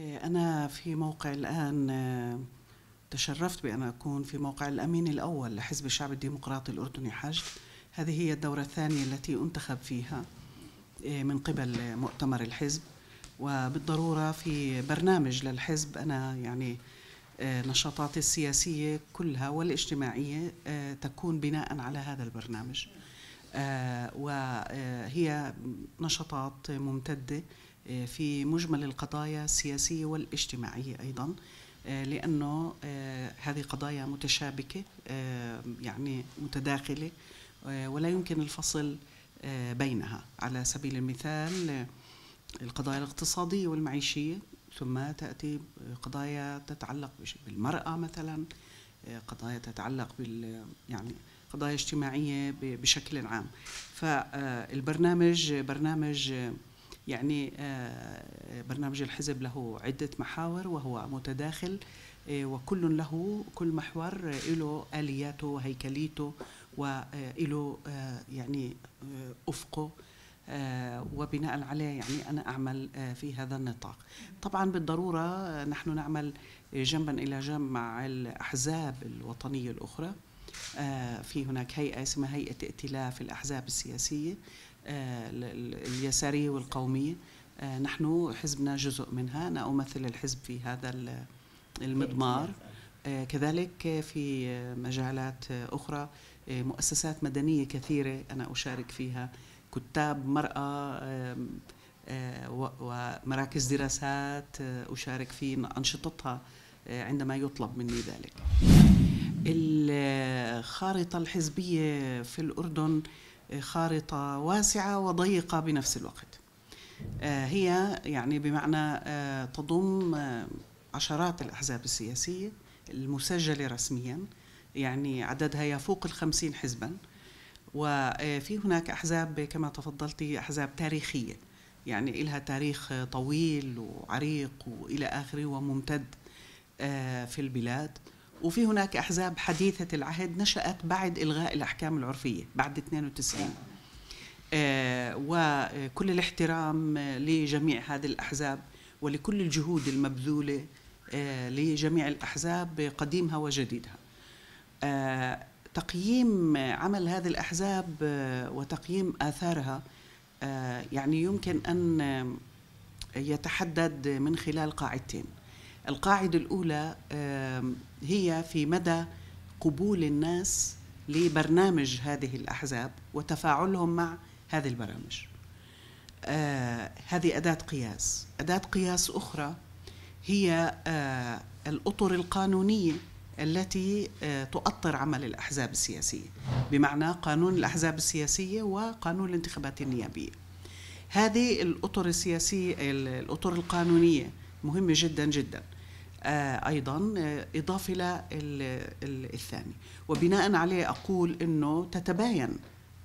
آه، أنا في موقع الآن آه، تشرفت بأن أكون في موقع الأمين الأول لحزب الشعب الديمقراطي الأردني حشد هذه هي الدورة الثانية التي أنتخب فيها آه، من قبل مؤتمر الحزب وبالضرورة في برنامج للحزب أنا يعني نشاطاتي السياسية كلها والاجتماعية تكون بناء على هذا البرنامج وهي نشاطات ممتدة آه، في مجمل القضايا السياسيه والاجتماعيه ايضا آه، لانه آه، هذه قضايا متشابكه يعني متداخله ولا يمكن الفصل بينها على سبيل المثال القضايا الاقتصاديه والمعيشيه ثم تاتي قضايا تتعلق بالمراه مثلا قضايا تتعلق بال يعني قضايا اجتماعيه بشكل عام فالبرنامج برنامج يعني آه، برنامج الحزب له عدة محاور وهو متداخل آه، وكل له كل محور له آلياته وهيكليته وله آه، يعني أفقه وبناء عليه يعني أنا أعمل في هذا النطاق طبعا بالضرورة نحن نعمل جنبا إلى جنب مع الأحزاب الوطنية الأخرى في هناك هيئة اسمها هيئة ائتلاف الأحزاب السياسية آه، اليسارية والقومية آه، نحن حزبنا جزء منها أنا أمثل الحزب في هذا المضمار آه، كذلك في مجالات أخرى مؤسسات مدنية كثيرة أنا أشارك فيها كتاب مرأة ومراكز دراسات أشارك في أنشطتها عندما يطلب مني ذلك الخارطة الحزبية في الأردن خارطة واسعة وضيقة بنفس الوقت آه، هي يعني بمعنى آه، تضم آه، عشرات الأحزاب السياسية المسجلة رسميا يعني عددها يفوق الخمسين حزبا وفي هناك أحزاب كما تفضلتي أحزاب تاريخية يعني إلها تاريخ طويل وعريق وإلى آخره وممتد في البلاد وفي هناك أحزاب حديثة العهد نشأت بعد إلغاء الأحكام العرفية بعد 92 آه، وكل الاحترام آه، لجميع هذه الأحزاب ولكل الجهود المبذولة آه، لجميع الأحزاب قديمها وجديدها تقييم عمل هذه الأحزاب وتقييم آثارها يعني يمكن أن يتحدد من خلال قاعدتين القاعدة الأولى هي في مدى قبول الناس لبرنامج هذه الأحزاب وتفاعلهم مع هذه البرامج آه، هذه أداة قياس أداة قياس أخرى هي آه، الأطر القانونية التي آه، تؤطر عمل الأحزاب السياسية بمعنى قانون الأحزاب السياسية وقانون الانتخابات النيابية هذه الأطر السياسية الأطر القانونية مهم جدا جدا آه، ايضا آه، اضافه الى الثاني وبناء عليه اقول انه تتباين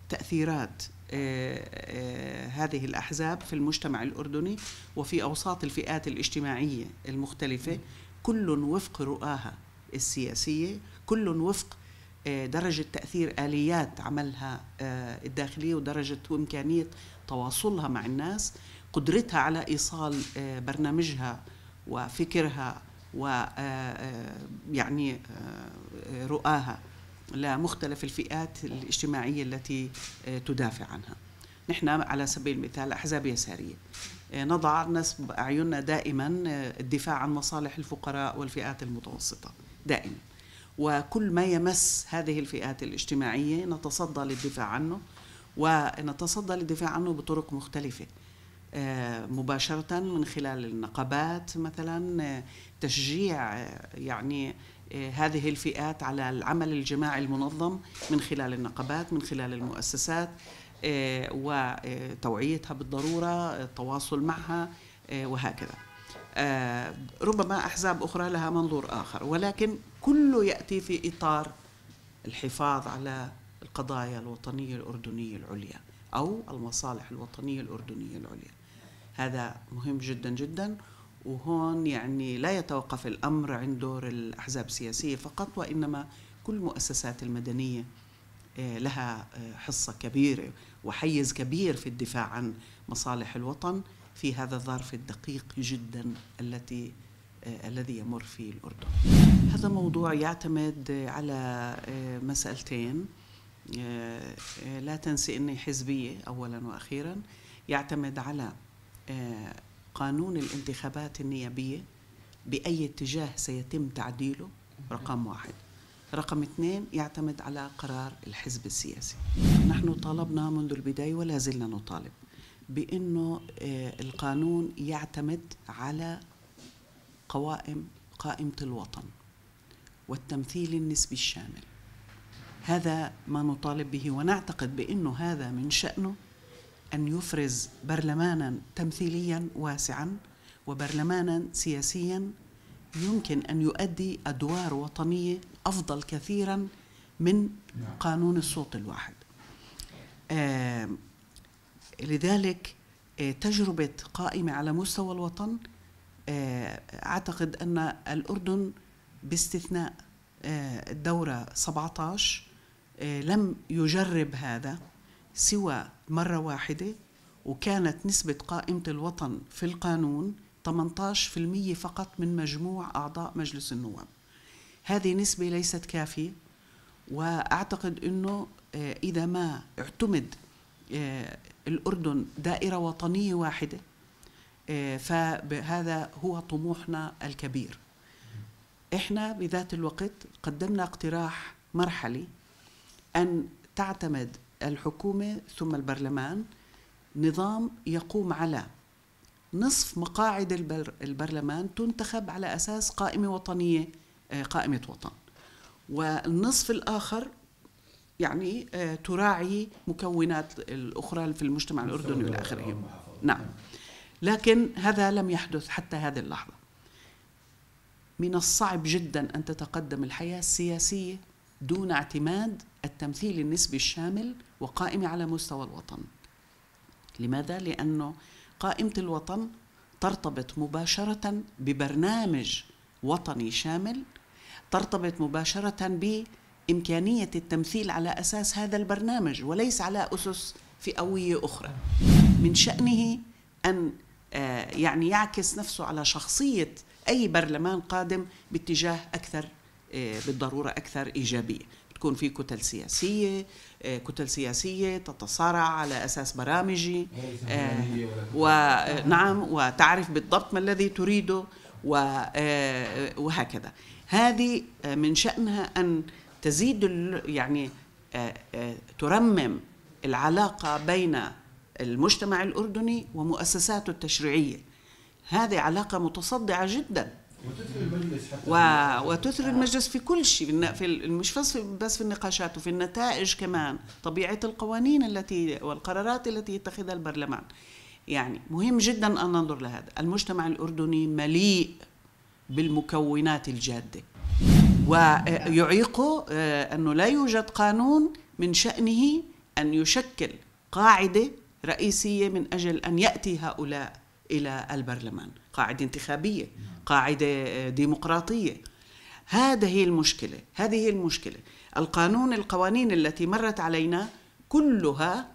تاثيرات آه، هذه الاحزاب في المجتمع الاردني وفي اوساط الفئات الاجتماعيه المختلفه كل وفق رؤاها السياسيه كل وفق درجة تأثير آليات عملها الداخلية ودرجة وإمكانية تواصلها مع الناس قدرتها على ايصال آه، برنامجها وفكرها ويعني آه، آه، رؤاها لمختلف الفئات الاجتماعيه التي تدافع عنها. نحن على سبيل المثال احزاب يساريه نضع نصب اعيننا دائما الدفاع عن مصالح الفقراء والفئات المتوسطه دائما. وكل ما يمس هذه الفئات الاجتماعيه نتصدى للدفاع عنه ونتصدى للدفاع عنه بطرق مختلفه. مباشرة من خلال النقابات مثلا تشجيع يعني هذه الفئات على العمل الجماعي المنظم من خلال النقابات من خلال المؤسسات وتوعيتها بالضرورة التواصل معها وهكذا ربما أحزاب أخرى لها منظور آخر ولكن كله يأتي في إطار الحفاظ على القضايا الوطنية الأردنية العليا أو المصالح الوطنية الأردنية العليا هذا مهم جدا جدا وهون يعني لا يتوقف الامر عند دور الاحزاب السياسيه فقط وانما كل المؤسسات المدنيه آه، لها آه، حصه كبيره وحيز كبير في الدفاع عن مصالح الوطن في هذا الظرف الدقيق جدا التي آه، الذي يمر فيه الاردن. هذا موضوع يعتمد على مسالتين لا تنسي اني حزبيه اولا واخيرا يعتمد على قانون الانتخابات النيابية بأي اتجاه سيتم تعديله رقم واحد رقم اثنين يعتمد على قرار الحزب السياسي نحن طالبنا منذ البداية ولا زلنا نطالب بأنه آه، القانون يعتمد على قوائم قائمة الوطن والتمثيل النسبي الشامل هذا ما نطالب به ونعتقد بأنه هذا من شأنه أن يفرز برلمانا تمثيليا واسعا وبرلمانا سياسيا يمكن أن يؤدي أدوار وطنية أفضل كثيرا من نعم. قانون الصوت الواحد آه، لذلك آه، تجربة قائمة على مستوى الوطن آه، أعتقد أن الأردن باستثناء الدورة 17 لم يجرب هذا سوى مرة واحدة وكانت نسبة قائمة الوطن في القانون 18% فقط من مجموع أعضاء مجلس النواب هذه نسبة ليست كافية وأعتقد أنه آه، إذا ما اعتمد آه، الأردن دائرة وطنية واحدة آه، فهذا هو طموحنا الكبير احنا بذات الوقت قدمنا اقتراح مرحلي ان تعتمد الحكومه ثم البرلمان نظام يقوم على نصف مقاعد البر البرلمان تنتخب على اساس قائمه وطنيه آه، قائمه وطن والنصف الاخر يعني آه، تراعي مكونات الاخرى في المجتمع الاردني والى اخره نعم لكن هذا لم يحدث حتى هذه اللحظه من الصعب جدا ان تتقدم الحياه السياسيه دون اعتماد التمثيل النسبي الشامل وقائمة على مستوى الوطن لماذا؟ لأنه قائمة الوطن ترتبط مباشرة ببرنامج وطني شامل ترتبط مباشرة بإمكانية التمثيل على أساس هذا البرنامج وليس على أسس فئوية أخرى من شأنه أن آه، يعني يعكس نفسه على شخصية أي برلمان قادم باتجاه أكثر آه، بالضرورة أكثر إيجابية تكون في كتل سياسية آه، كتل سياسية تتصارع على أساس برامجي آه، ونعم آه، وتعرف بالضبط ما الذي تريده وهكذا هذه من شأنها أن تزيد يعني ترمم العلاقة بين المجتمع الأردني ومؤسساته التشريعية هذه علاقة متصدعة جداً وتثري المجلس في كل شيء في مش بس في النقاشات وفي النتائج كمان طبيعه القوانين التي والقرارات التي يتخذها البرلمان يعني مهم جدا ان ننظر لهذا المجتمع الاردني مليء بالمكونات الجاده ويعيقه آه، انه لا يوجد قانون من شانه ان يشكل قاعده رئيسيه من اجل ان ياتي هؤلاء الى البرلمان قاعدة انتخابية قاعدة آه، ديمقراطية هذا هي المشكلة هذه هي المشكلة القانون القوانين التي مرت علينا كلها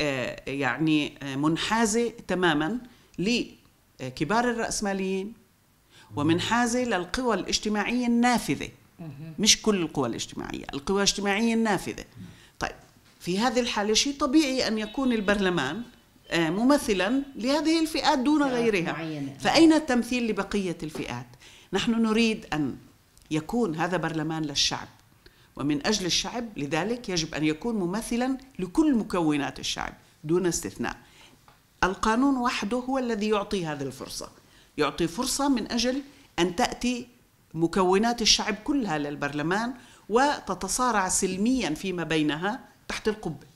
آه، يعني آه، منحازة تماما لكبار الرأسماليين ومنحازة للقوى الاجتماعية النافذة مش كل القوى الاجتماعية القوى الاجتماعية النافذة طيب في هذه الحالة شيء طبيعي أن يكون البرلمان آه، ممثلا لهذه الفئات دون غيرها فأين التمثيل لبقية الفئات نحن نريد أن يكون هذا برلمان للشعب ومن أجل الشعب لذلك يجب أن يكون ممثلا لكل مكونات الشعب دون استثناء القانون وحده هو الذي يعطي هذه الفرصة يعطي فرصة من أجل أن تأتي مكونات الشعب كلها للبرلمان وتتصارع سلميا فيما بينها تحت القبة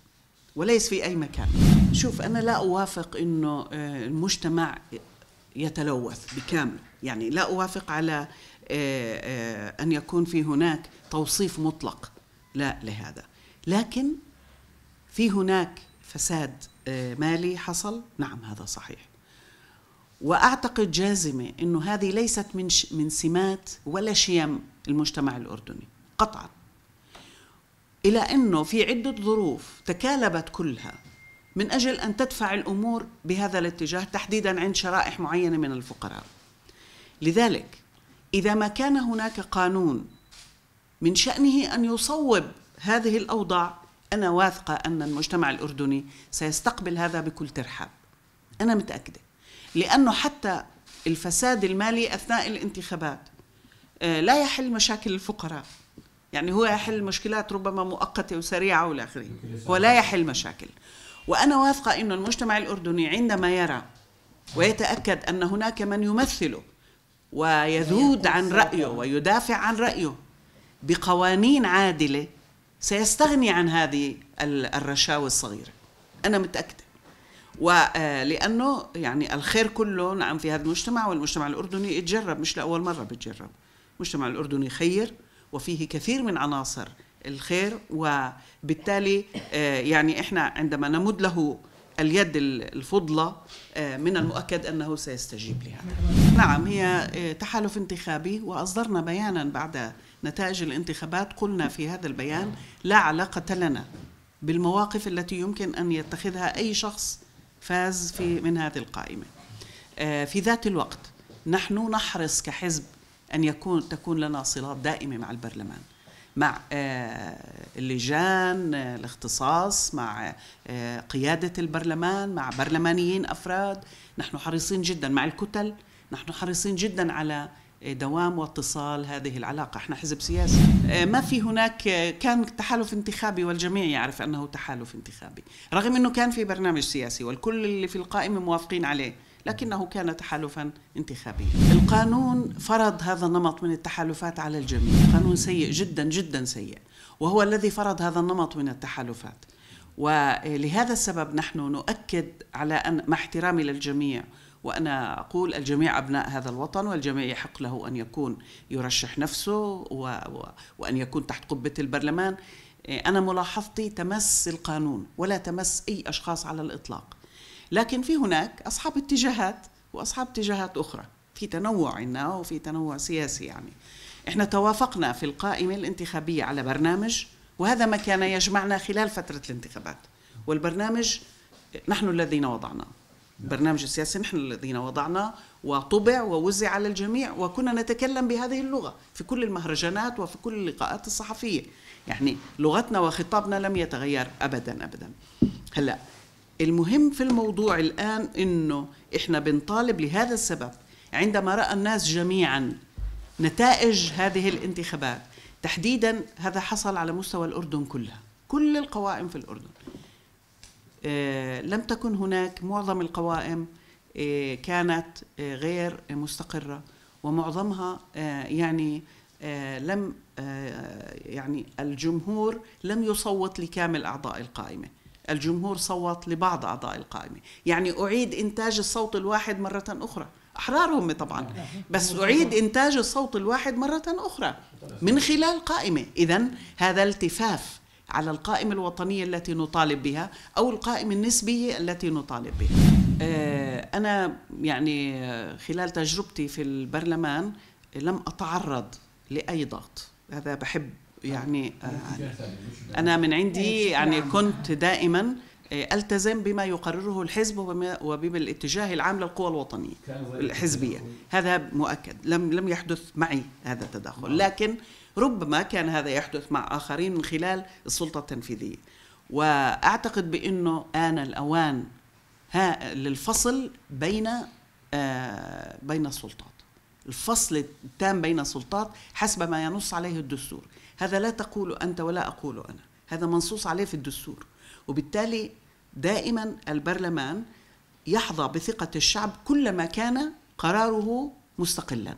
وليس في أي مكان شوف أنا لا أوافق أنه آه، المجتمع يتلوث بكامل يعني لا أوافق على آه، آه، أن يكون في هناك توصيف مطلق لا لهذا لكن في هناك فساد مالي حصل نعم هذا صحيح واعتقد جازمه انه هذه ليست من ش... من سمات ولا شيم المجتمع الاردني قطعا الى انه في عده ظروف تكالبت كلها من أجل أن تدفع الأمور بهذا الاتجاه تحديدا عند شرائح معينة من الفقراء لذلك إذا ما كان هناك قانون من شأنه أن يصوب هذه الأوضاع أنا واثقة أن المجتمع الأردني سيستقبل هذا بكل ترحاب أنا متأكدة لأنه حتى الفساد المالي أثناء الانتخابات آه، لا يحل مشاكل الفقراء يعني هو يحل مشكلات ربما مؤقتة وسريعة اخره. ولا يحل مشاكل وأنا واثقة أن المجتمع الأردني عندما يرى ويتأكد أن هناك من يمثله ويذود عن رأيه ويدافع عن رأيه بقوانين عادلة سيستغني عن هذه الرشاوى الصغيرة أنا متأكدة ولأنه آه، يعني الخير كله نعم في هذا المجتمع والمجتمع الأردني اتجرب مش لأول مرة بتجرب المجتمع الأردني خير وفيه كثير من عناصر الخير وبالتالي آه، يعني احنا عندما نمد له اليد الفضلى آه، من المؤكد انه سيستجيب لها. نعم هي آه، تحالف انتخابي واصدرنا بيانا بعد نتائج الانتخابات قلنا في هذا البيان لا علاقه لنا بالمواقف التي يمكن ان يتخذها اي شخص فاز في من هذه القائمه. في ذات الوقت نحن نحرص كحزب ان يكون تكون لنا صلات دائمه مع البرلمان. مع آه، اللجان آه، الاختصاص مع آه، قيادة البرلمان مع برلمانيين أفراد نحن حريصين جدا مع الكتل نحن حريصين جدا على دوام واتصال هذه العلاقة احنا حزب سياسي ما في هناك كان تحالف انتخابي والجميع يعرف أنه تحالف انتخابي رغم أنه كان في برنامج سياسي والكل اللي في القائمة موافقين عليه لكنه كان تحالفا انتخابيا القانون فرض هذا النمط من التحالفات على الجميع قانون سيء جدا جدا سيء وهو الذي فرض هذا النمط من التحالفات ولهذا السبب نحن نؤكد على أن مع احترامي للجميع وأنا أقول الجميع أبناء هذا الوطن والجميع يحق له أن يكون يرشح نفسه و... و... وأن يكون تحت قبة البرلمان أنا ملاحظتي تمس القانون ولا تمس أي أشخاص على الإطلاق لكن في هناك أصحاب اتجاهات وأصحاب اتجاهات أخرى في تنوع عندنا وفي تنوع سياسي يعني احنا توافقنا في القائمة الانتخابية على برنامج وهذا ما كان يجمعنا خلال فترة الانتخابات والبرنامج نحن الذين وضعناه البرنامج السياسي نحن الذين وضعناه وطبع ووزع على الجميع وكنا نتكلم بهذه اللغة في كل المهرجانات وفي كل اللقاءات الصحفية يعني لغتنا وخطابنا لم يتغير أبدا أبدا هلأ المهم في الموضوع الآن أنه إحنا بنطالب لهذا السبب عندما رأى الناس جميعا نتائج هذه الانتخابات تحديدا هذا حصل على مستوى الأردن كلها كل القوائم في الأردن آه، لم تكن هناك معظم القوائم آه، كانت آه، غير مستقرة ومعظمها يعني لم يعني الجمهور لم يصوت لكامل أعضاء القائمة الجمهور صوت لبعض أعضاء القائمة يعني أعيد إنتاج الصوت الواحد مرة أخرى أحرار هم طبعا بس أعيد إنتاج الصوت الواحد مرة أخرى من خلال قائمة إذا هذا التفاف على القائمة الوطنية التي نطالب بها أو القائمة النسبية التي نطالب بها آه، أنا يعني خلال تجربتي في البرلمان لم أتعرض لأي ضغط هذا بحب يعني, آه, يعني أنا من عندي يعني نعم. كنت دائما آه, التزم بما يقرره الحزب وبما الاتجاه العام للقوى الوطنيه الحزبيه هذا مؤكد لم لم يحدث معي هذا التدخل نعم. لكن ربما كان هذا يحدث مع اخرين من خلال السلطه التنفيذيه واعتقد بانه آن الاوان ها للفصل بين آه بين السلطات الفصل التام بين السلطات حسب ما ينص عليه الدستور هذا لا تقوله أنت ولا أقوله أنا هذا منصوص عليه في الدستور وبالتالي دائما البرلمان يحظى بثقة الشعب كلما كان قراره مستقلا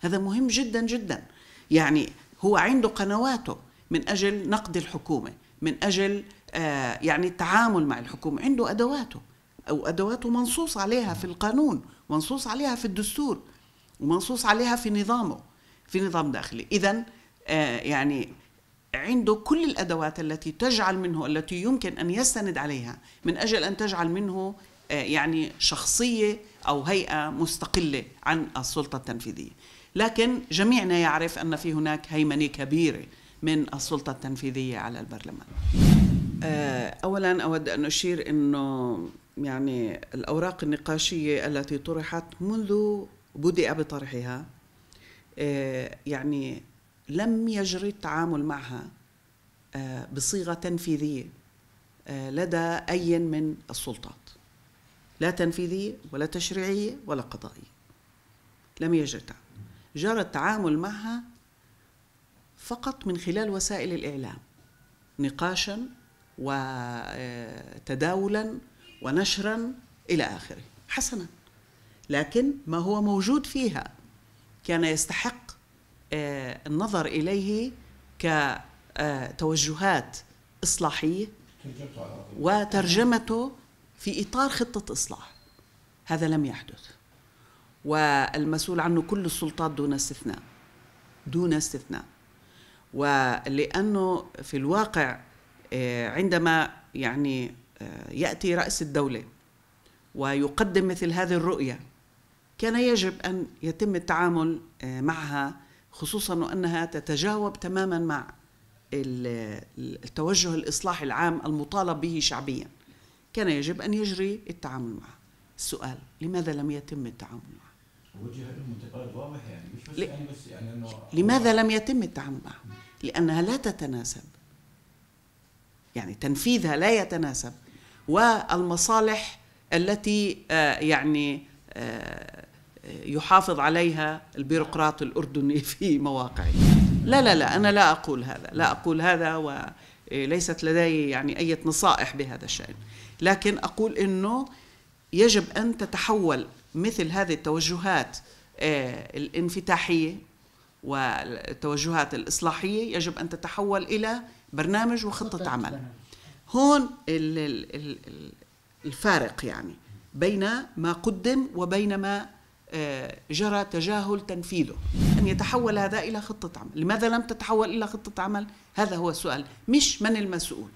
هذا مهم جدا جدا يعني هو عنده قنواته من أجل نقد الحكومة من أجل آه، يعني التعامل مع الحكومة عنده أدواته أو أدواته منصوص عليها في القانون منصوص عليها في الدستور ومنصوص عليها في نظامه في نظام داخلي إذا آه، يعني عنده كل الادوات التي تجعل منه التي يمكن ان يستند عليها من اجل ان تجعل منه آه، يعني شخصيه او هيئه مستقله عن السلطه التنفيذيه لكن جميعنا يعرف ان في هناك هيمنه كبيره من السلطه التنفيذيه على البرلمان آه، اولا اود ان اشير انه يعني الاوراق النقاشيه التي طرحت منذ بدأ بطرحها يعني لم يجري التعامل معها آه، بصيغه تنفيذيه آه، لدى اي من السلطات لا تنفيذيه ولا تشريعيه ولا قضائيه لم يجري التعامل جرى التعامل معها فقط من خلال وسائل الاعلام نقاشا وتداولا آه، ونشرا الى اخره حسنا لكن ما هو موجود فيها كان يستحق آه، النظر اليه كتوجهات اصلاحيه وترجمته في اطار خطه اصلاح هذا لم يحدث والمسؤول عنه كل السلطات دون استثناء دون استثناء ولانه في الواقع آه، عندما يعني آه، ياتي راس الدوله ويقدم مثل هذه الرؤيه كان يجب ان يتم التعامل معها خصوصا وأنها تتجاوب تماما مع التوجه الإصلاحي العام المطالب به شعبيا كان يجب أن يجري التعامل معها السؤال لماذا لم يتم التعامل معها؟ وجه لهم انتقاد واضح يعني مش بس يعني بس يعني انه لماذا لم يتم التعامل معها؟ لانها لا تتناسب يعني تنفيذها لا يتناسب والمصالح التي آه، يعني آه، يحافظ عليها البيروقراط الأردني في مواقعه لا لا لا أنا لا أقول هذا لا أقول هذا وليست إيه، لدي يعني أي نصائح بهذا الشأن لكن أقول أنه يجب أن تتحول مثل هذه التوجهات إيه، الانفتاحية والتوجهات الإصلاحية يجب أن تتحول إلى برنامج وخطة عمل هون الفارق يعني بين ما قدم وبين ما آه، جرى تجاهل تنفيذه أن يتحول هذا إلى خطة عمل لماذا لم تتحول إلى خطة عمل هذا هو السؤال مش من المسؤول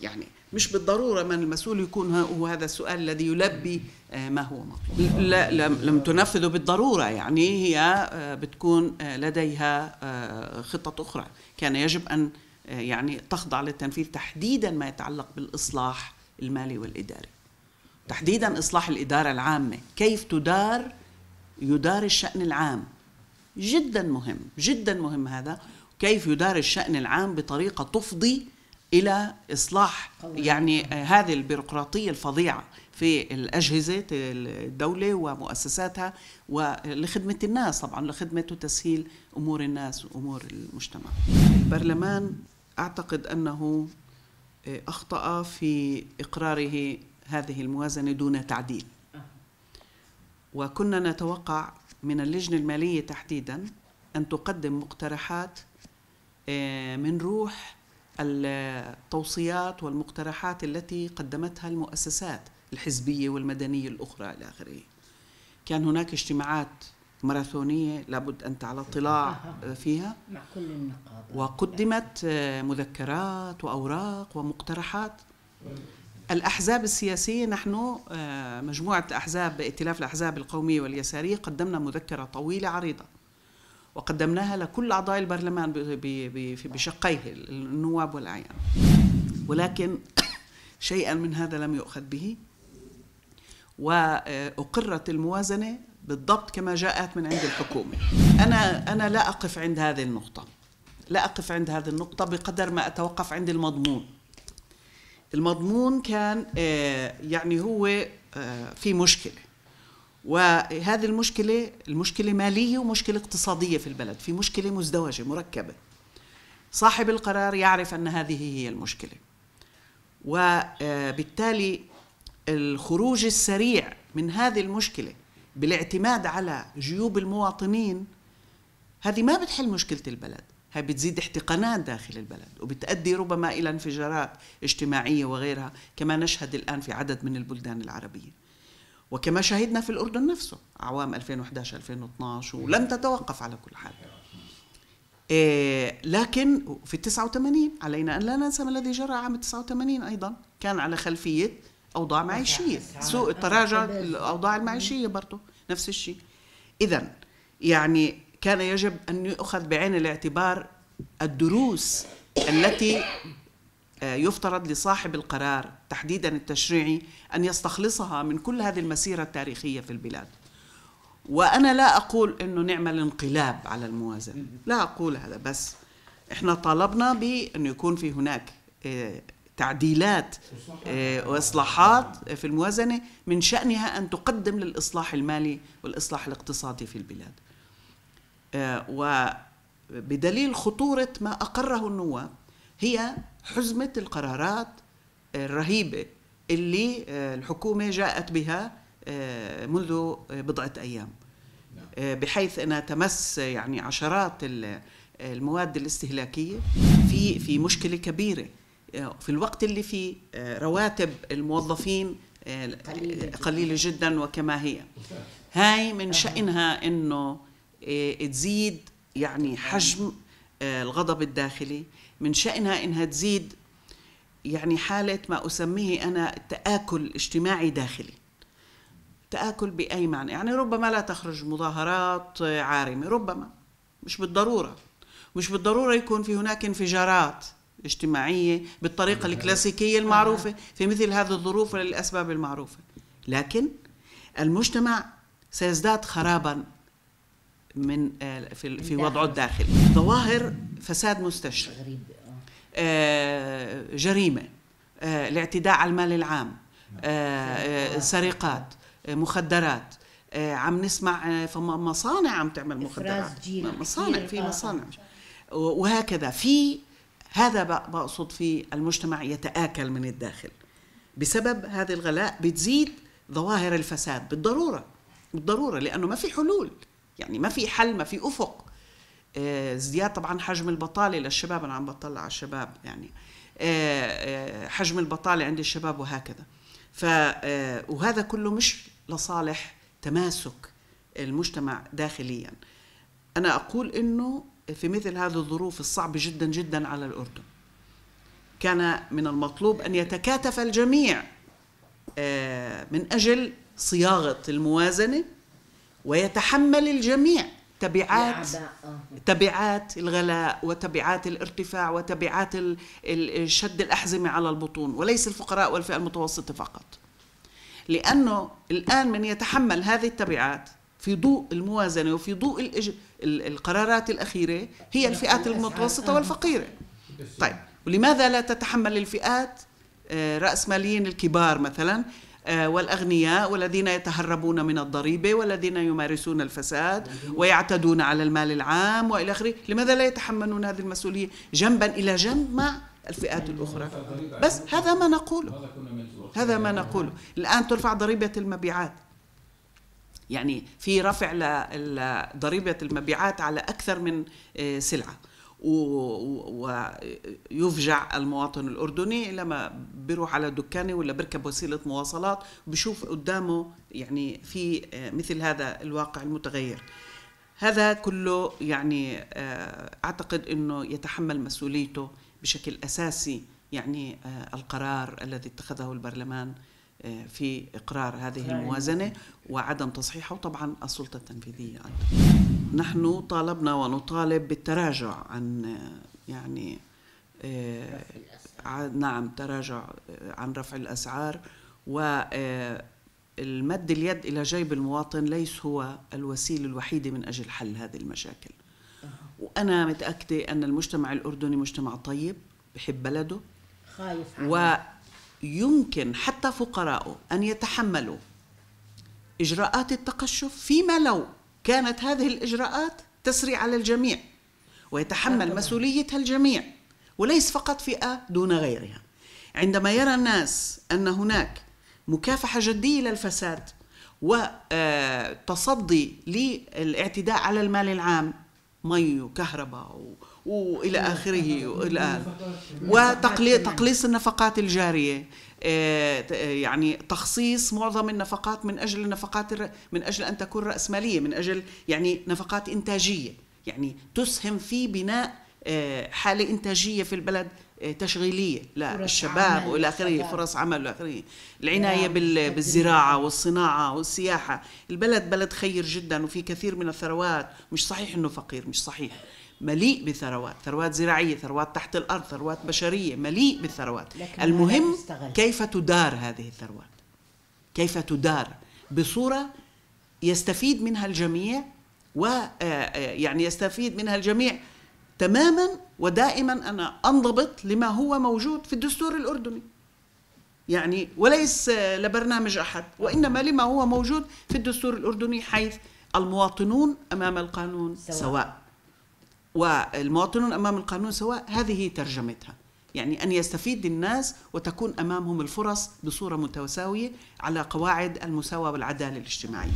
يعني مش بالضرورة من المسؤول يكون هو هذا السؤال الذي يلبي آه، ما هو مطلوب لا لم تنفذه بالضرورة يعني هي آه، بتكون لديها خطط أخرى كان يجب أن يعني تخضع للتنفيذ تحديدا ما يتعلق بالإصلاح المالي والإداري تحديدا إصلاح الإدارة العامة كيف تدار يدار الشأن العام جدا مهم جدا مهم هذا كيف يدار الشأن العام بطريقة تفضي إلى إصلاح يعني آه، هذه البيروقراطية الفظيعة في الأجهزة الدولة ومؤسساتها ولخدمة الناس طبعا لخدمة وتسهيل أمور الناس وأمور المجتمع البرلمان أعتقد أنه آه، أخطأ في إقراره هذه الموازنة دون تعديل وكنا نتوقع من اللجنة المالية تحديدا أن تقدم مقترحات آه، من روح التوصيات والمقترحات التي قدمتها المؤسسات الحزبية والمدنية الأخرى إلى آخره كان هناك اجتماعات ماراثونية لابد أنت على اطلاع آه، فيها مع كل النقابة وقدمت آه، مذكرات وأوراق ومقترحات الأحزاب السياسية نحن آه، مجموعة أحزاب ائتلاف الأحزاب القومية واليسارية قدمنا مذكرة طويلة عريضة وقدمناها لكل أعضاء البرلمان بشقيه النواب والأعيان ولكن شيئا من هذا لم يؤخذ به وأقرت الموازنة بالضبط كما جاءت من عند الحكومة أنا, أنا لا أقف عند هذه النقطة لا أقف عند هذه النقطة بقدر ما أتوقف عند المضمون المضمون كان آه، يعني هو آه، في مشكله وهذه المشكله المشكله ماليه ومشكله اقتصاديه في البلد في مشكله مزدوجه مركبه صاحب القرار يعرف ان هذه هي المشكله وبالتالي آه، الخروج السريع من هذه المشكله بالاعتماد على جيوب المواطنين هذه ما بتحل مشكله البلد هي بتزيد احتقانات داخل البلد وبتؤدي ربما إلى انفجارات اجتماعية وغيرها كما نشهد الآن في عدد من البلدان العربية وكما شهدنا في الأردن نفسه عوام 2011-2012 ولم تتوقف على كل حال إيه لكن في 89 علينا أن لا ننسى ما الذي جرى عام 89 أيضا كان على خلفية أوضاع معيشية سوء تراجع الأوضاع المعيشية برضه نفس الشيء إذا يعني كان يجب أن يؤخذ بعين الاعتبار الدروس التي آه، يفترض لصاحب القرار تحديدا التشريعي أن يستخلصها من كل هذه المسيرة التاريخية في البلاد وأنا لا أقول أنه نعمل انقلاب على الموازنة لا أقول هذا بس إحنا طالبنا بأن يكون في هناك آه، تعديلات آه، واصلاحات في الموازنه من شانها ان تقدم للاصلاح المالي والاصلاح الاقتصادي في البلاد. آه، وبدليل خطورة ما أقره النواب هي حزمة القرارات الرهيبة اللي آه، الحكومة جاءت بها آه، منذ بضعة أيام نعم. بحيث أنها تمس يعني عشرات المواد الاستهلاكية في في مشكلة كبيرة في الوقت اللي فيه رواتب الموظفين قليلة جدا وكما هي هاي من شأنها أنه آه، تزيد يعني حجم آه، الغضب الداخلي من شأنها إنها تزيد يعني حالة ما أسميه أنا تآكل اجتماعي داخلي تآكل بأي معنى يعني ربما لا تخرج مظاهرات آه، عارمة ربما مش بالضرورة مش بالضرورة يكون في هناك انفجارات اجتماعية بالطريقة الكلاسيكية المعروفة في مثل هذه الظروف وللأسباب المعروفة لكن المجتمع سيزداد خرابا من آه، في, في وضعه الداخلي ظواهر فساد مستشفى آه. آه، جريمة الاعتداء على المال العام سرقات مخدرات عم نسمع مصانع عم تعمل مخدرات مصانع في مصانع وهكذا في هذا بقصد في المجتمع يتآكل من الداخل بسبب هذه الغلاء بتزيد ظواهر الفساد بالضرورة بالضرورة لأنه ما في حلول يعني ما في حل ما في افق آه، ازدياد طبعا حجم البطاله للشباب انا عم بطلع على الشباب يعني آه، آه، حجم البطاله عند الشباب وهكذا ف وهذا كله مش لصالح تماسك المجتمع داخليا انا اقول انه في مثل هذه الظروف الصعبه جدا جدا على الاردن كان من المطلوب ان يتكاتف الجميع من اجل صياغه الموازنه ويتحمل الجميع تبعات آه. تبعات الغلاء وتبعات الارتفاع وتبعات شد الأحزمة على البطون وليس الفقراء والفئة المتوسطة فقط لأنه الآن من يتحمل هذه التبعات في ضوء الموازنة وفي ضوء القرارات الأخيرة هي الفئات المتوسطة آه. والفقيرة طيب ولماذا لا تتحمل الفئات آه، ماليين الكبار مثلا آه، والأغنياء والذين يتهربون من الضريبة والذين يمارسون الفساد ويعتدون على المال العام وإلى آخره لماذا لا يتحملون هذه المسؤولية جنبا إلى جنب مع الفئات الأخرى بس هذا ما نقوله هذا ما نقوله الآن ترفع ضريبة المبيعات يعني في رفع لضريبة المبيعات على أكثر من آه، سلعة ويفجع المواطن الأردني لما بيروح على دكانه ولا بركب وسيلة مواصلات بشوف قدامه يعني في مثل هذا الواقع المتغير هذا كله يعني آه، أعتقد أنه يتحمل مسؤوليته بشكل أساسي يعني آه، القرار الذي اتخذه البرلمان في إقرار هذه نعم. الموازنة وعدم تصحيحها وطبعا السلطة التنفيذية أيضا نحن طالبنا ونطالب بالتراجع عن يعني آه، نعم تراجع آه، عن رفع الأسعار و آه، المد اليد إلى جيب المواطن ليس هو الوسيلة الوحيدة من أجل حل هذه المشاكل وأنا متأكدة أن المجتمع الأردني مجتمع طيب بحب بلده خايف يمكن حتى فقراءه أن يتحملوا إجراءات التقشف فيما لو كانت هذه الإجراءات تسري على الجميع ويتحمل مسؤوليتها الجميع وليس فقط فئة دون غيرها عندما يرى الناس أن هناك مكافحة جدية للفساد وتصدي آه، للاعتداء على المال العام مي وكهرباء و... والى اخره والان وتقليص النفقات الجاريه آه، يعني تخصيص معظم النفقات من اجل النفقات من اجل ان تكون راسماليه من اجل يعني نفقات انتاجيه يعني تسهم في بناء آه، حاله انتاجيه في البلد آه، تشغيليه للشباب والى اخره فرص عمل والى اخره العنايه بالزراعه والصناعه والسياحه البلد بلد خير جدا وفي كثير من الثروات مش صحيح انه فقير مش صحيح مليء بثروات ثروات زراعية ثروات تحت الأرض ثروات بشرية مليء بالثروات المهم كيف تدار هذه الثروات كيف تدار بصورة يستفيد منها الجميع ويعني آه، آه، يستفيد منها الجميع تماما ودائما أنا أنضبط لما هو موجود في الدستور الأردني يعني وليس آه، لبرنامج أحد وإنما لما هو موجود في الدستور الأردني حيث المواطنون أمام القانون سواء, سواء. والمواطنون امام القانون سواء هذه ترجمتها يعني ان يستفيد الناس وتكون امامهم الفرص بصوره متساويه على قواعد المساواه والعداله الاجتماعيه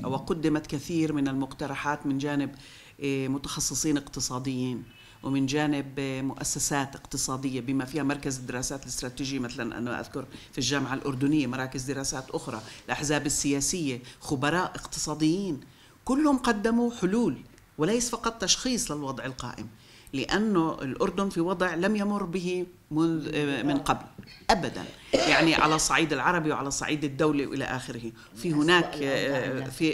100% وقدمت كثير من المقترحات من جانب إيه، متخصصين اقتصاديين ومن جانب إيه، مؤسسات اقتصاديه بما فيها مركز الدراسات الاستراتيجيه مثلا انا اذكر في الجامعه الاردنيه مراكز دراسات اخرى الاحزاب السياسيه خبراء اقتصاديين كلهم قدموا حلول وليس فقط تشخيص للوضع القائم لأنه الأردن في وضع لم يمر به آه، من قبل أبدا يعني على الصعيد العربي وعلى الصعيد الدولي وإلى آخره في هناك آه، آه، يعني. في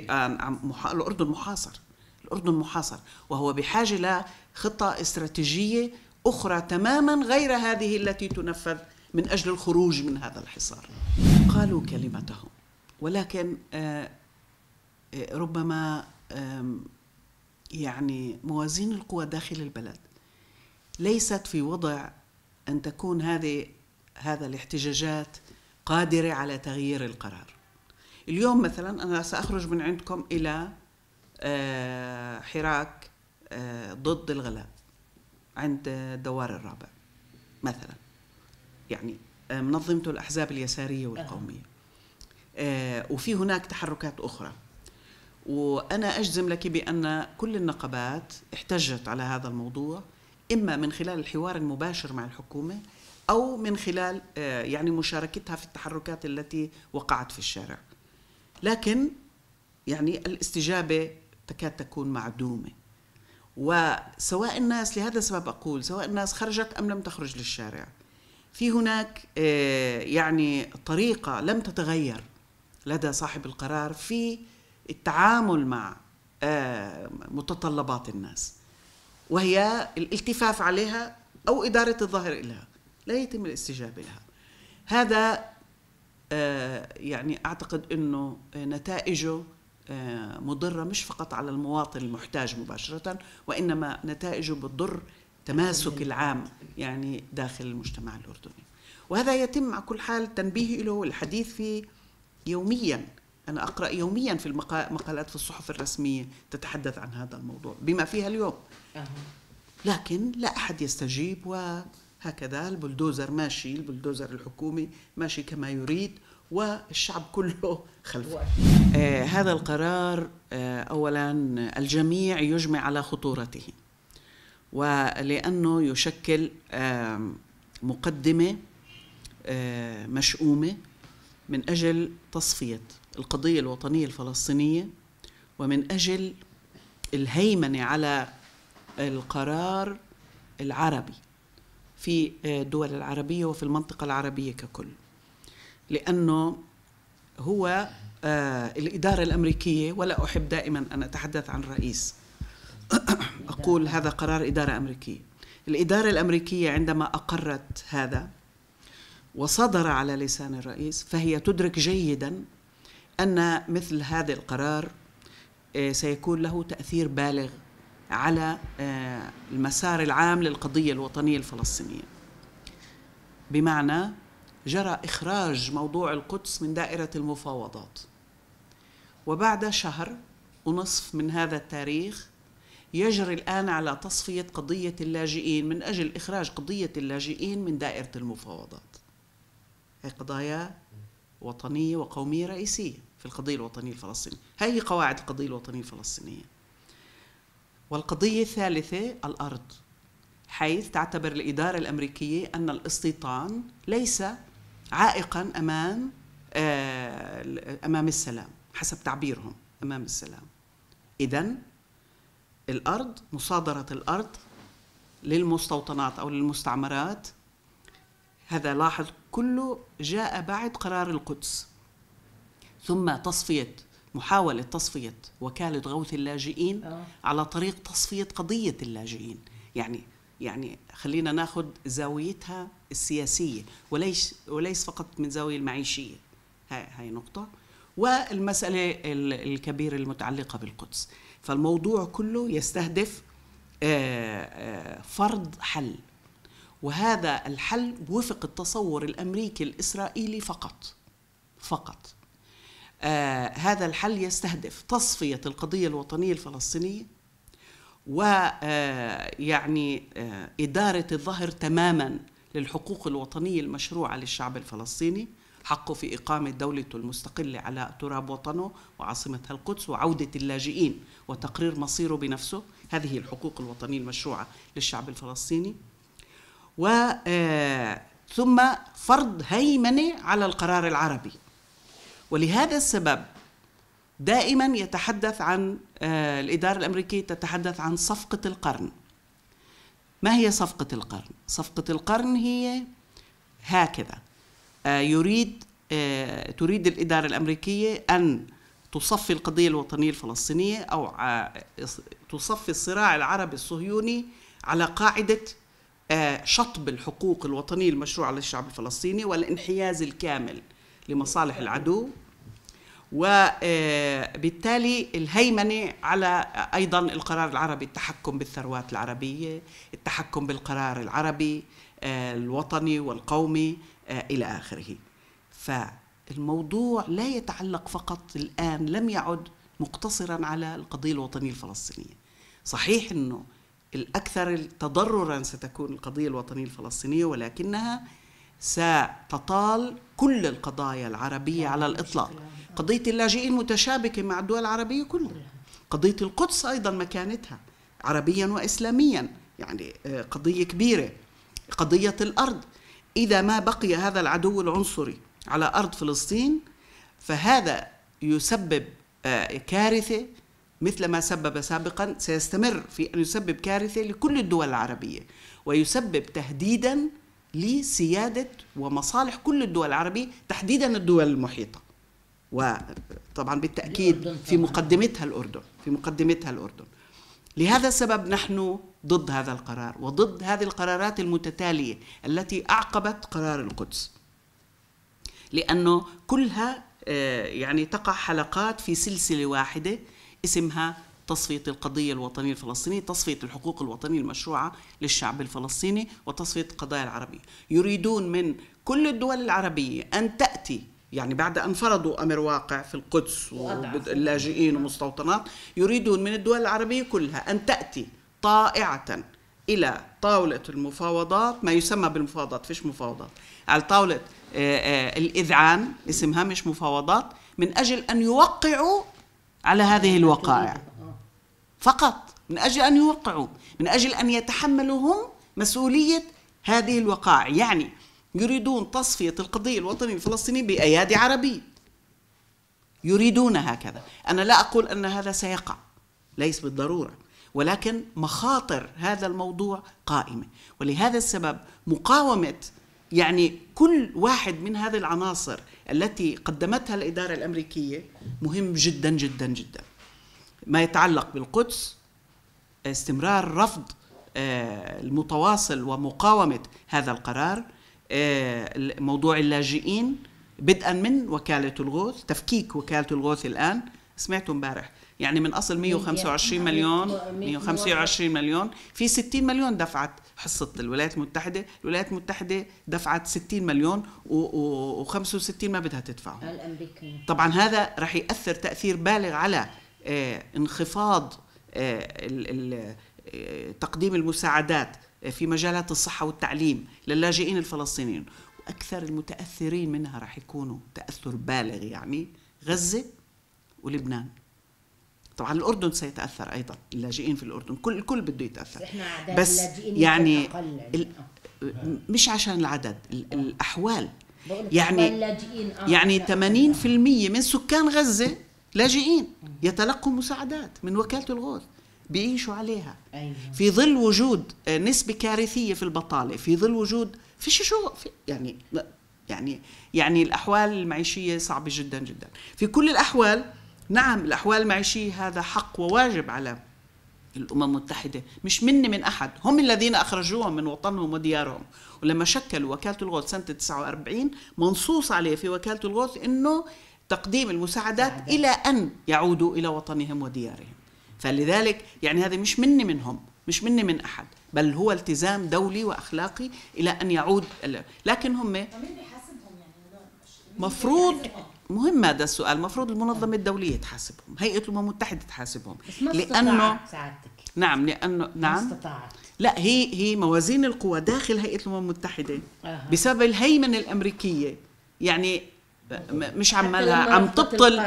الأردن محاصر الأردن محاصر وهو بحاجة لخطة استراتيجية أخرى تماما غير هذه التي تنفذ من أجل الخروج من هذا الحصار قالوا كلمتهم ولكن ربما يعني موازين القوى داخل البلد ليست في وضع ان تكون هذه هذا الاحتجاجات قادره على تغيير القرار. اليوم مثلا انا ساخرج من عندكم الى آه، حراك آه، ضد الغلاء عند الدوار الرابع مثلا يعني آه، منظمته الاحزاب اليساريه والقوميه وفي هناك تحركات اخرى وأنا أجزم لك بأن كل النقابات احتجت على هذا الموضوع إما من خلال الحوار المباشر مع الحكومة أو من خلال آه، يعني مشاركتها في التحركات التي وقعت في الشارع لكن يعني الاستجابة تكاد تكون معدومة وسواء الناس لهذا السبب أقول سواء الناس خرجت أم لم تخرج للشارع في هناك آه، يعني طريقة لم تتغير لدى صاحب القرار في التعامل مع آه، متطلبات الناس وهي الالتفاف عليها أو إدارة الظاهر إليها لا يتم الاستجابة لها هذا آه، يعني أعتقد أنه نتائجه آه، مضرة مش فقط على المواطن المحتاج مباشرة وإنما نتائجه بتضر تماسك العام يعني داخل المجتمع الأردني وهذا يتم على كل حال تنبيه له والحديث فيه يومياً أنا أقرأ يوميا في المقالات في الصحف الرسمية تتحدث عن هذا الموضوع بما فيها اليوم لكن لا أحد يستجيب وهكذا البلدوزر ماشي البلدوزر الحكومي ماشي كما يريد والشعب كله خلفه آه هذا القرار آه أولا الجميع يجمع على خطورته ولأنه يشكل آه مقدمة مشؤومة من أجل تصفية القضية الوطنية الفلسطينية ومن أجل الهيمنة على القرار العربي في الدول العربية وفي المنطقة العربية ككل لأنه هو آه، الإدارة الأمريكية ولا أحب دائما أن أتحدث عن رئيس أقول هذا قرار إدارة أمريكية الإدارة الأمريكية عندما أقرت هذا وصدر على لسان الرئيس فهي تدرك جيدا أن مثل هذا القرار آه، سيكون له تأثير بالغ على آه، المسار العام للقضية الوطنية الفلسطينية بمعنى جرى إخراج موضوع القدس من دائرة المفاوضات وبعد شهر ونصف من هذا التاريخ يجري الآن على تصفية قضية اللاجئين من أجل إخراج قضية اللاجئين من دائرة المفاوضات هي قضايا وطنية وقومية رئيسية في القضية الوطنية الفلسطينية هذه قواعد القضية الوطنية الفلسطينية والقضية الثالثة الأرض حيث تعتبر الإدارة الأمريكية أن الاستيطان ليس عائقا أمام آه، أمام السلام حسب تعبيرهم أمام السلام إذا الأرض مصادرة الأرض للمستوطنات أو للمستعمرات هذا لاحظ كله جاء بعد قرار القدس ثم تصفيه محاوله تصفيه وكاله غوث اللاجئين أوه. على طريق تصفيه قضيه اللاجئين يعني يعني خلينا ناخذ زاويتها السياسيه وليس وليس فقط من زاويه المعيشيه هاي, هاي نقطه والمساله الكبيره المتعلقه بالقدس فالموضوع كله يستهدف آه، آه، فرض حل وهذا الحل وفق التصور الامريكي الاسرائيلي فقط فقط آه، هذا الحل يستهدف تصفية القضية الوطنية الفلسطينية ويعني آه، آه، إدارة الظهر تماما للحقوق الوطنية المشروعة للشعب الفلسطيني حقه في إقامة دولته المستقلة على تراب وطنه وعاصمتها القدس وعودة اللاجئين وتقرير مصيره بنفسه هذه الحقوق الوطنية المشروعة للشعب الفلسطيني و ثم فرض هيمنة على القرار العربي ولهذا السبب دائما يتحدث عن آه، الإدارة الأمريكية تتحدث عن صفقة القرن ما هي صفقة القرن؟ صفقة القرن هي هكذا آه، يريد آه، تريد الإدارة الأمريكية أن تصفي القضية الوطنية الفلسطينية أو تصفي الصراع العربي الصهيوني على قاعدة شطب الحقوق الوطنية المشروعة للشعب الفلسطيني والانحياز الكامل لمصالح العدو وبالتالي آه، الهيمنة على آه، أيضا القرار العربي التحكم بالثروات العربية التحكم بالقرار العربي آه، الوطني والقومي إلى آخره فالموضوع لا يتعلق فقط الآن لم يعد مقتصرا على القضية الوطنية الفلسطينية صحيح أنه الأكثر تضررا ستكون القضية الوطنية الفلسطينية ولكنها ستطال كل القضايا العربية يعني على الإطلاق قضية اللاجئين متشابكة مع الدول العربية كلها قضية القدس أيضا مكانتها عربيا وإسلاميا يعني آه، قضية كبيرة قضية الأرض إذا ما بقي هذا العدو العنصري على أرض فلسطين فهذا يسبب آه، كارثة مثل ما سبب سابقا سيستمر في أن يسبب كارثة لكل الدول العربية ويسبب تهديدا لسيادة ومصالح كل الدول العربية تحديدا الدول المحيطة وطبعا بالتاكيد في مقدمتها الاردن في مقدمتها الاردن لهذا السبب نحن ضد هذا القرار وضد هذه القرارات المتتاليه التي اعقبت قرار القدس لانه كلها آه، يعني تقع حلقات في سلسله واحده اسمها تصفيه القضيه الوطنيه الفلسطينيه، تصفيه الحقوق الوطنيه المشروعه للشعب الفلسطيني وتصفيه القضايا العربيه، يريدون من كل الدول العربيه ان تاتي يعني بعد أن فرضوا أمر واقع في القدس واللاجئين ومستوطنات يريدون من الدول العربية كلها أن تأتي طائعة إلى طاولة المفاوضات ما يسمى بالمفاوضات فيش مفاوضات على طاولة آه، آه، الإذعان اسمها مش مفاوضات من أجل أن يوقعوا على هذه الوقائع فقط من أجل أن يوقعوا من أجل أن يتحملوا هم مسؤولية هذه الوقائع يعني يريدون تصفية القضية الوطنية الفلسطينية بأيادي عربية يريدون هكذا أنا لا أقول أن هذا سيقع ليس بالضرورة ولكن مخاطر هذا الموضوع قائمة ولهذا السبب مقاومة يعني كل واحد من هذه العناصر التي قدمتها الإدارة الأمريكية مهم جدا جدا جدا ما يتعلق بالقدس استمرار رفض آه، المتواصل ومقاومة هذا القرار آه، موضوع اللاجئين بدءا من وكالة الغوث تفكيك وكالة الغوث الآن سمعتوا امبارح يعني من أصل 125 مليون 125 مليون في 60 مليون دفعت حصة الولايات المتحدة الولايات المتحدة دفعت 60 مليون و65 ما بدها تدفعهم طبعا هذا رح يأثر تأثير بالغ على آه، انخفاض آه، تقديم المساعدات في مجالات الصحة والتعليم للاجئين الفلسطينيين وأكثر المتأثرين منها راح يكونوا تأثر بالغ يعني غزة ولبنان طبعا الاردن سيتاثر ايضا اللاجئين في الاردن كل الكل بده يتاثر بس يعني, يعني. مش عشان العدد آه. الاحوال يعني آه، يعني 80% من سكان غزه لاجئين يتلقوا مساعدات من وكاله الغوث بيعيشوا عليها أيوة. في ظل وجود نسبة كارثية في البطالة في ظل وجود فيش شو في يعني يعني يعني الأحوال المعيشية صعبة جدا جدا في كل الأحوال نعم الأحوال المعيشية هذا حق وواجب على الأمم المتحدة مش مني من أحد هم الذين أخرجوهم من وطنهم وديارهم ولما شكلوا وكالة الغوث سنة 49 منصوص عليه في وكالة الغوث أنه تقديم المساعدات إلى أن يعودوا إلى وطنهم وديارهم فلذلك يعني هذه مش مني منهم مش مني من احد بل هو التزام دولي واخلاقي الى ان يعود لكن هم إيه؟ يعني؟ مفروض مهم هذا السؤال المفروض المنظمه الدوليه تحاسبهم هيئه الامم المتحده تحاسبهم لانه سعادتك نعم لانه نعم لا هي هي موازين القوى داخل هيئه الامم المتحده بسبب الهيمنه الامريكيه يعني مش عمالها عم تبطل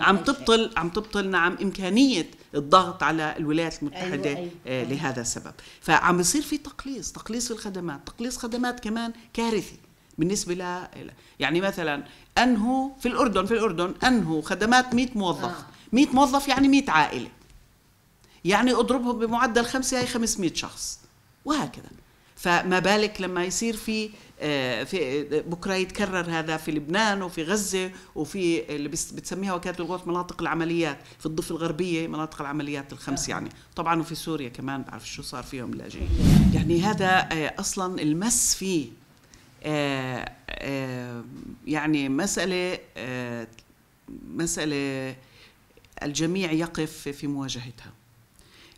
عم تبطل عم تبطل نعم امكانيه الضغط على الولايات أيوة، المتحده أيوة آه، أيوة لهذا السبب فعم يصير في تقليص تقليص في الخدمات تقليص خدمات كمان كارثي بالنسبة ل يعني مثلا أنهوا في الأردن في الأردن أنهوا خدمات 100 موظف 100 آه. موظف يعني 100 عائلة يعني أضربهم بمعدل خمسة هي 500 شخص وهكذا فما بالك لما يصير في آه، في آه، بكره يتكرر هذا في لبنان وفي غزه وفي آه، اللي بتسميها وكاله الغوث مناطق العمليات في الضفه الغربيه مناطق العمليات الخمس يعني طبعا وفي سوريا كمان بعرف شو صار فيهم لاجئين يعني هذا اصلا المس فيه يعني مساله مساله الجميع يقف في مواجهتها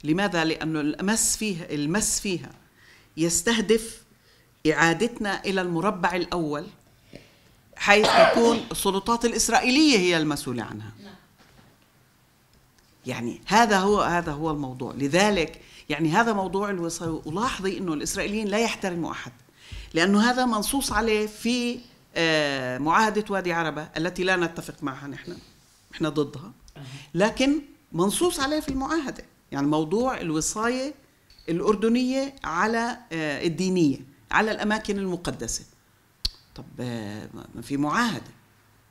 لماذا لانه المس فيها المس فيها يستهدف اعادتنا الى المربع الاول حيث تكون السلطات الاسرائيليه هي المسؤوله عنها يعني هذا هو هذا هو الموضوع لذلك يعني هذا موضوع الوصاية ولاحظي انه الاسرائيليين لا يحترموا احد لانه هذا منصوص عليه في آه، معاهده وادي عربه التي لا نتفق معها نحن احنا ضدها لكن منصوص عليه في المعاهده يعني موضوع الوصايه الاردنيه على آه، الدينيه على الأماكن المقدسة طب آه، ما في معاهدة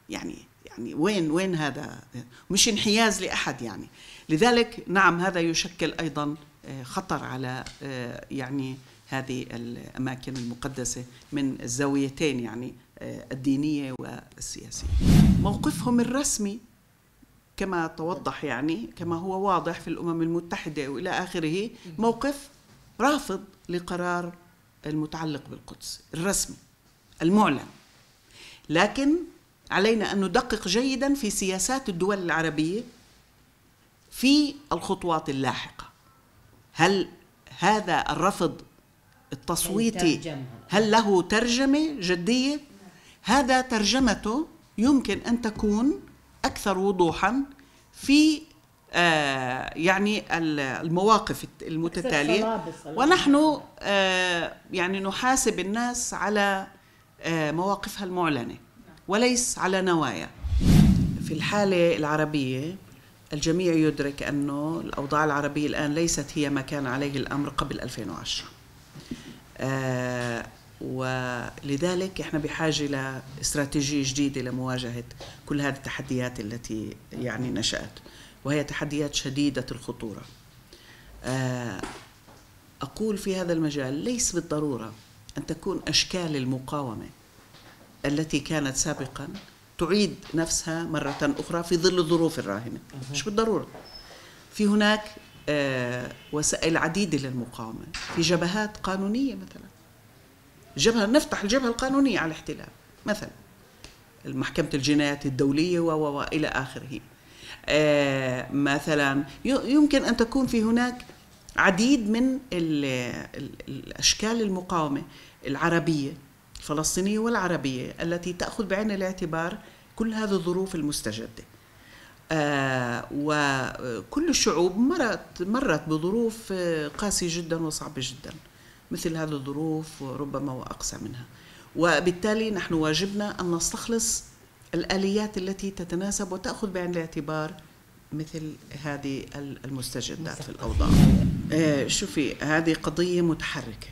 يعني يعني وين وين هذا مش انحياز لأحد يعني لذلك نعم هذا يشكل أيضا آه، خطر على آه، يعني هذه الأماكن المقدسة من الزاويتين يعني الدينية والسياسية موقفهم الرسمي كما توضح يعني كما هو واضح في الأمم المتحدة وإلى آخره موقف رافض لقرار المتعلق بالقدس الرسمي المعلن لكن علينا ان ندقق جيدا في سياسات الدول العربيه في الخطوات اللاحقه هل هذا الرفض التصويتي هل له ترجمه جديه هذا ترجمته يمكن ان تكون اكثر وضوحا في آه، يعني المواقف المتتالية ونحن آه، يعني نحاسب الناس على آه، مواقفها المعلنة وليس على نوايا في الحالة العربية الجميع يدرك أنه الأوضاع العربية الآن ليست هي ما كان عليه الأمر قبل 2010 ولذلك احنا بحاجة لاستراتيجية جديدة لمواجهة كل هذه التحديات التي يعني نشأت وهي تحديات شديدة الخطورة آه، أقول في هذا المجال ليس بالضرورة أن تكون أشكال المقاومة التي كانت سابقا تعيد نفسها مرة أخرى في ظل الظروف الراهنة مش بالضرورة في هناك آه، وسائل عديدة للمقاومة في جبهات قانونية مثلا جبهة نفتح الجبهة القانونية على الاحتلال مثلا محكمة الجنايات الدولية و إلى آخره آه، مثلا يمكن أن تكون في هناك عديد من الأشكال المقاومة العربية الفلسطينية والعربية التي تأخذ بعين الاعتبار كل هذه الظروف المستجدة آه، وكل الشعوب مرت مرت بظروف آه، قاسية جدا وصعبة جدا مثل هذه الظروف ربما وأقسى منها وبالتالي نحن واجبنا أن نستخلص الآليات التي تتناسب وتأخذ بعين الاعتبار مثل هذه المستجدات في الأوضاع آه، شوفي هذه قضية متحركة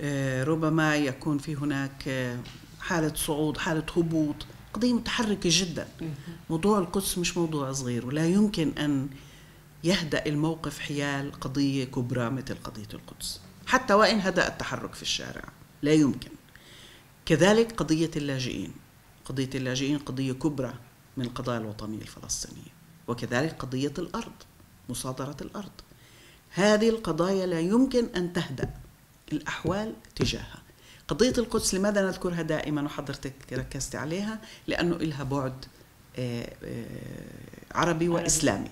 آه، ربما يكون في هناك آه، حالة صعود حالة هبوط قضية متحركة جدا موضوع القدس مش موضوع صغير ولا يمكن أن يهدأ الموقف حيال قضية كبرى مثل قضية القدس حتى وإن هدأ التحرك في الشارع لا يمكن كذلك قضية اللاجئين قضية اللاجئين قضية كبرى من القضايا الوطنية الفلسطينية وكذلك قضية الأرض مصادرة الأرض هذه القضايا لا يمكن أن تهدأ الأحوال تجاهها قضية القدس لماذا نذكرها دائما وحضرتك ركزت عليها لأنه إلها بعد آه، آه، عربي وإسلامي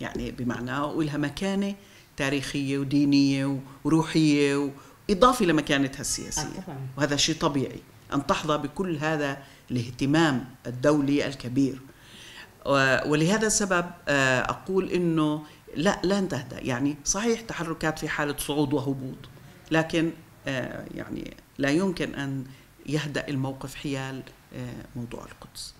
يعني بمعنى ولها مكانة تاريخية ودينية وروحية وإضافة لمكانتها السياسية آه، وهذا شيء طبيعي أن تحظى بكل هذا الاهتمام الدولي الكبير ولهذا السبب آه، أقول أنه لا لن تهدأ يعني صحيح تحركات في حالة صعود وهبوط لكن آه، يعني لا يمكن أن يهدأ الموقف حيال آه، موضوع القدس